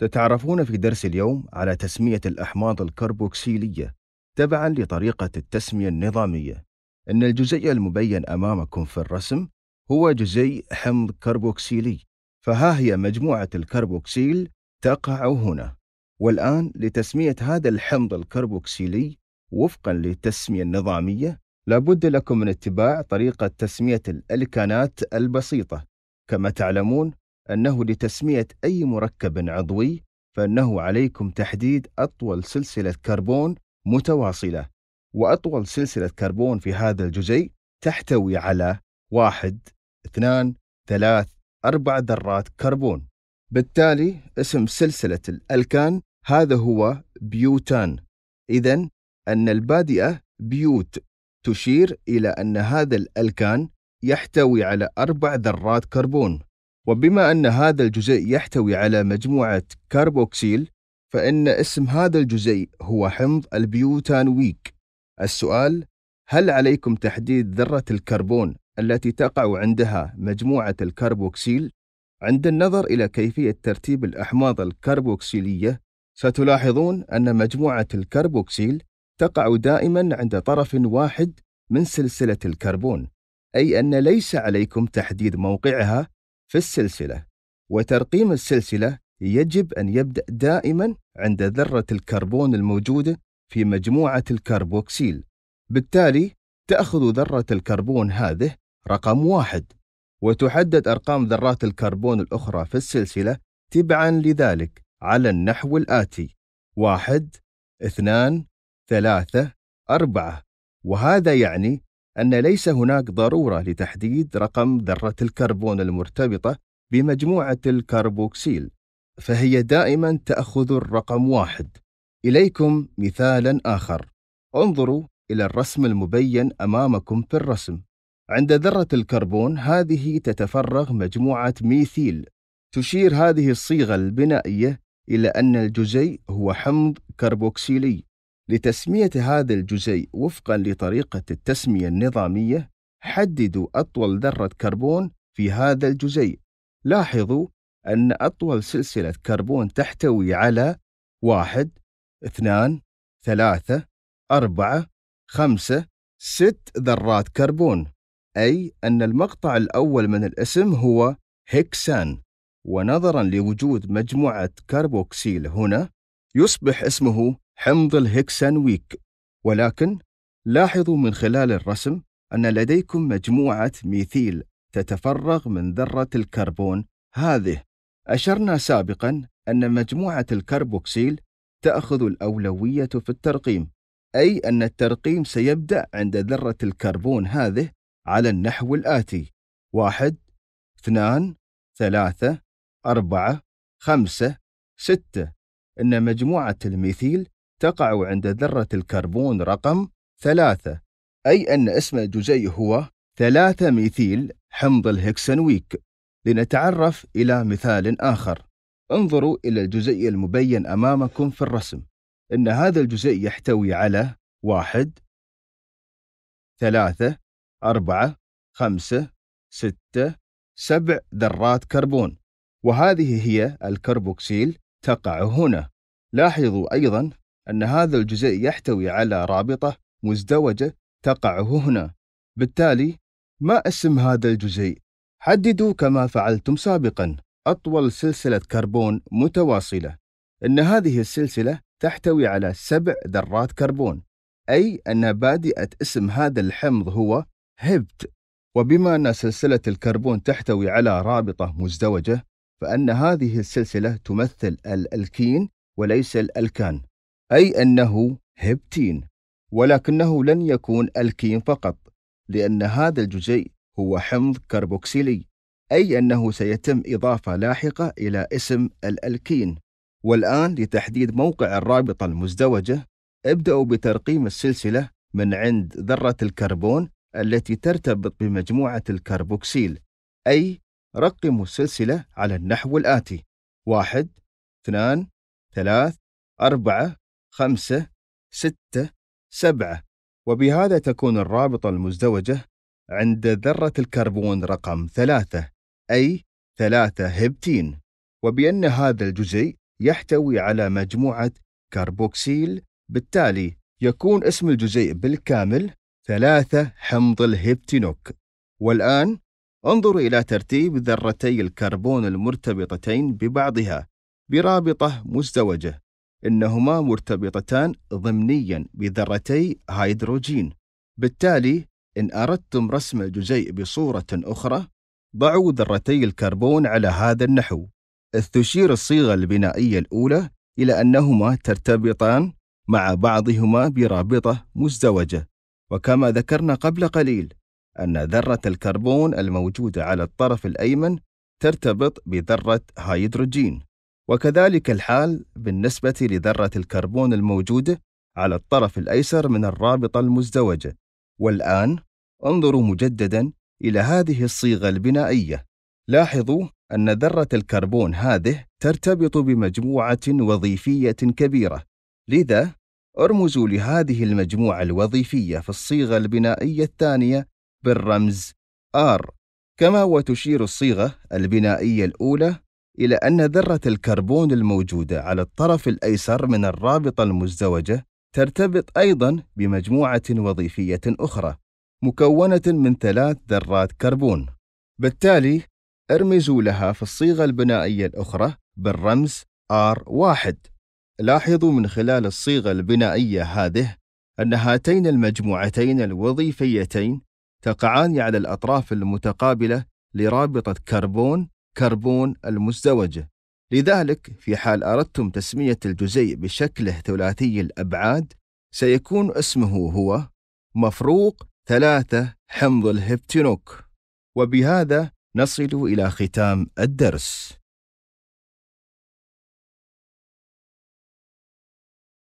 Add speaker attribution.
Speaker 1: تتعرفون في درس اليوم على تسمية الأحماض الكربوكسيلية تبعاً لطريقة التسمية النظامية إن الجزيء المبين أمامكم في الرسم هو جزيء حمض كربوكسيلي فها هي مجموعة الكربوكسيل تقع هنا والآن لتسمية هذا الحمض الكربوكسيلي وفقاً للتسمية النظامية لابد لكم من اتباع طريقة تسمية الألكانات البسيطة كما تعلمون أنه لتسمية أي مركب عضوي فإنه عليكم تحديد أطول سلسلة كربون متواصلة وأطول سلسلة كربون في هذا الجزيء تحتوي على واحد اثنان ثلاث أربع ذرات كربون بالتالي اسم سلسلة الألكان هذا هو بيوتان إذا أن البادئة بيوت تشير إلى أن هذا الألكان يحتوي على أربع ذرات كربون وبما أن هذا الجزيء يحتوي على مجموعة كربوكسيل فإن اسم هذا الجزيء هو حمض البيوتانويك السؤال هل عليكم تحديد ذرة الكربون التي تقع عندها مجموعة الكربوكسيل؟ عند النظر إلى كيفية ترتيب الأحماض الكربوكسيلية ستلاحظون أن مجموعة الكربوكسيل تقع دائما عند طرف واحد من سلسلة الكربون أي أن ليس عليكم تحديد موقعها في السلسلة وترقيم السلسلة يجب أن يبدأ دائما عند ذرة الكربون الموجودة في مجموعة الكربوكسيل بالتالي تأخذ ذرة الكربون هذه رقم واحد وتحدد أرقام ذرات الكربون الأخرى في السلسلة تبعا لذلك على النحو الآتي واحد اثنان ثلاثة أربعة وهذا يعني أن ليس هناك ضرورة لتحديد رقم ذرة الكربون المرتبطة بمجموعة الكربوكسيل، فهي دائما تأخذ الرقم واحد. إليكم مثالا آخر، انظروا إلى الرسم المبين أمامكم في الرسم. عند ذرة الكربون هذه تتفرغ مجموعة ميثيل. تشير هذه الصيغة البنائية إلى أن الجزيء هو حمض كربوكسيلي لتسمية هذا الجزيء وفقًا لطريقة التسمية النظامية، حددوا أطول ذرة كربون في هذا الجزيء. لاحظوا أن أطول سلسلة كربون تحتوي على واحد، اثنان، ثلاثة، أربعة، خمسة، ست ذرات كربون، أي أن المقطع الأول من الاسم هو هيكسان ونظرًا لوجود مجموعة كربوكسيل هنا، يصبح اسمه حمض الهكسانويك ولكن لاحظوا من خلال الرسم أن لديكم مجموعة ميثيل تتفرغ من ذرة الكربون هذه أشرنا سابقا أن مجموعة الكربوكسيل تأخذ الأولوية في الترقيم أي أن الترقيم سيبدأ عند ذرة الكربون هذه على النحو الآتي واحد اثنان ثلاثة أربعة خمسة ستة إن مجموعة الميثيل تقع عند ذرة الكربون رقم ثلاثة أي أن اسم الجزيء هو ثلاثة ميثيل حمض الهكسنويك لنتعرف إلى مثال آخر انظروا إلى الجزيء المبين أمامكم في الرسم إن هذا الجزيء يحتوي على واحد ثلاثة أربعة خمسة ستة سبع ذرات كربون وهذه هي الكربوكسيل تقع هنا لاحظوا أيضا أن هذا الجزيء يحتوي على رابطة مزدوجة تقع هنا بالتالي ما اسم هذا الجزيء؟ حددوا كما فعلتم سابقا أطول سلسلة كربون متواصلة إن هذه السلسلة تحتوي على سبع ذرات كربون أي أن بادئة اسم هذا الحمض هو هبت وبما أن سلسلة الكربون تحتوي على رابطة مزدوجة فأن هذه السلسلة تمثل الألكين وليس الألكان أي أنه هبتين ولكنه لن يكون الكين فقط لأن هذا الجزيء هو حمض كربوكسيلي أي أنه سيتم إضافة لاحقة إلى اسم الألكين والآن لتحديد موقع الرابطة المزدوجة ابدأوا بترقيم السلسلة من عند ذرة الكربون التي ترتبط بمجموعة الكربوكسيل أي رقموا السلسلة على النحو الآتي واحد اثنان ثلاث أربعة خمسة ستة سبعة وبهذا تكون الرابطة المزدوجة عند ذرة الكربون رقم ثلاثة أي ثلاثة هبتين وبأن هذا الجزيء يحتوي على مجموعة كربوكسيل بالتالي يكون اسم الجزيء بالكامل ثلاثة حمض الهبتينوك والآن انظروا إلى ترتيب ذرتي الكربون المرتبطتين ببعضها برابطة مزدوجة إنهما مرتبطتان ضمنيا بذرتي هيدروجين بالتالي إن أردتم رسم الجزيء بصورة أخرى ضعوا ذرتي الكربون على هذا النحو إذ تشير الصيغة البنائية الأولى إلى أنهما ترتبطان مع بعضهما برابطة مزدوجة وكما ذكرنا قبل قليل أن ذرة الكربون الموجودة على الطرف الأيمن ترتبط بذرة هيدروجين وكذلك الحال بالنسبة لذرة الكربون الموجودة على الطرف الأيسر من الرابطة المزدوجة. والآن انظروا مجددا إلى هذه الصيغة البنائية. لاحظوا أن ذرة الكربون هذه ترتبط بمجموعة وظيفية كبيرة، لذا ارمزوا لهذه المجموعة الوظيفية في الصيغة البنائية الثانية بالرمز R، كما وتشير الصيغة البنائية الأولى إلى أن ذرة الكربون الموجودة على الطرف الأيسر من الرابطة المزدوجة ترتبط أيضاً بمجموعة وظيفية أخرى مكونة من ثلاث ذرات كربون بالتالي ارمزوا لها في الصيغة البنائية الأخرى بالرمز R1 لاحظوا من خلال الصيغة البنائية هذه أن هاتين المجموعتين الوظيفيتين تقعان على الأطراف المتقابلة لرابطة كربون الكربون المزدوجة لذلك في حال أردتم تسمية الجزيء بشكله ثلاثي الأبعاد سيكون اسمه هو مفروق ثلاثة حمض الهبتنوك وبهذا نصل إلى ختام الدرس